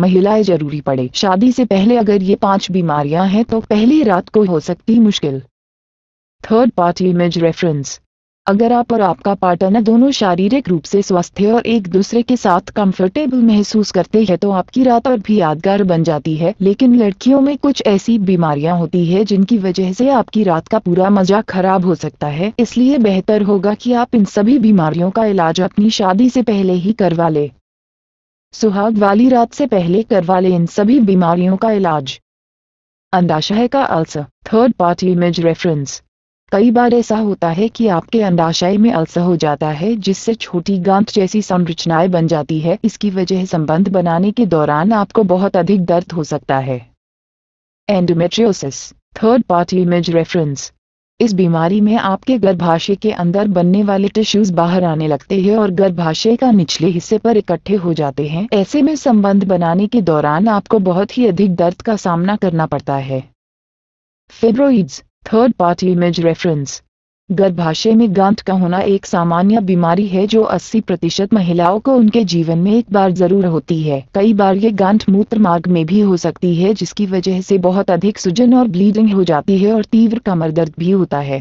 महिलाएं जरूरी पड़े शादी से पहले अगर ये पांच बीमारियां हैं तो पहली रात को हो सकती मुश्किल थर्ड पार्टी इमेज रेफरेंस अगर आप और आपका पार्टनर दोनों शारीरिक रूप से स्वस्थ है और एक दूसरे के साथ कंफर्टेबल महसूस करते हैं तो आपकी रात और भी यादगार बन जाती है लेकिन लड़कियों में कुछ ऐसी बीमारियां होती है जिनकी वजह से आपकी रात का पूरा मजा खराब हो सकता है इसलिए बेहतर होगा कि आप इन सभी बीमारियों का इलाज अपनी शादी से पहले ही करवा लें सुहाग वाली रात से पहले करवा लें इन सभी बीमारियों का इलाज अंडाशय का ulcer third party image reference कई बार ऐसा होता है कि आपके अंडाशय में अल्सर हो जाता है जिससे छोटी गांठ जैसी संरचनाएं बन जाती है इसकी वजह संबंध बनाने के दौरान आपको बहुत अधिक दर्द हो सकता है endometriosis third party image reference इस बीमारी में आपके गर्भाशय के अंदर बनने वाले टिश्यूज बाहर आने लगते हैं और गर्भाशय का निचले हिस्से पर इकट्ठे हो जाते हैं ऐसे में संबंध बनाने के दौरान आपको बहुत ही अधिक दर्द का सामना करना पड़ता है fibroids third party image reference गर्भाशय में गांठ का होना एक सामान्य बीमारी है जो 80 प्रतिशत महिलाओं को उनके जीवन में एक बार जरूर होती है कई बार ये गांठ मूत्र मार्ग में भी हो सकती है जिसकी वजह से बहुत अधिक सूजन और ब्लीडिंग हो जाती है और तीव्र कमर दर्द भी होता है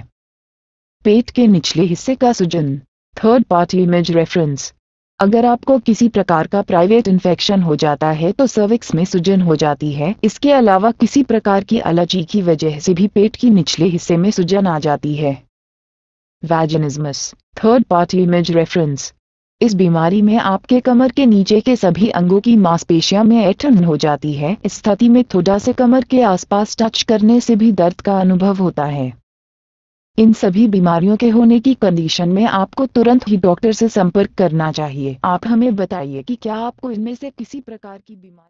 पेट के निचले हिस्से का सूजन थर्ड पार्टी इमेज रेफरेंस अगर आपको किसी प्रकार का प्राइवेट इन्फेक्शन हो जाता है तो सर्विक्स में सूजन हो जाती है इसके अलावा किसी प्रकार की एलर्जी की वजह से भी पेट के निचले हिस्से में सूजन आ जाती है vaginismus third party image reference इस बीमारी में आपके कमर के नीचे के सभी अंगों की मांसपेशियां में ऐठन हो जाती है इस स्थिति में थोड़ा से कमर के आसपास टच करने से भी दर्द का अनुभव होता है इन सभी बीमारियों के होने की कंडीशन में आपको तुरंत ही डॉक्टर से संपर्क करना चाहिए आप हमें बताइए कि क्या आपको इनमें से किसी प्रकार की बीमारी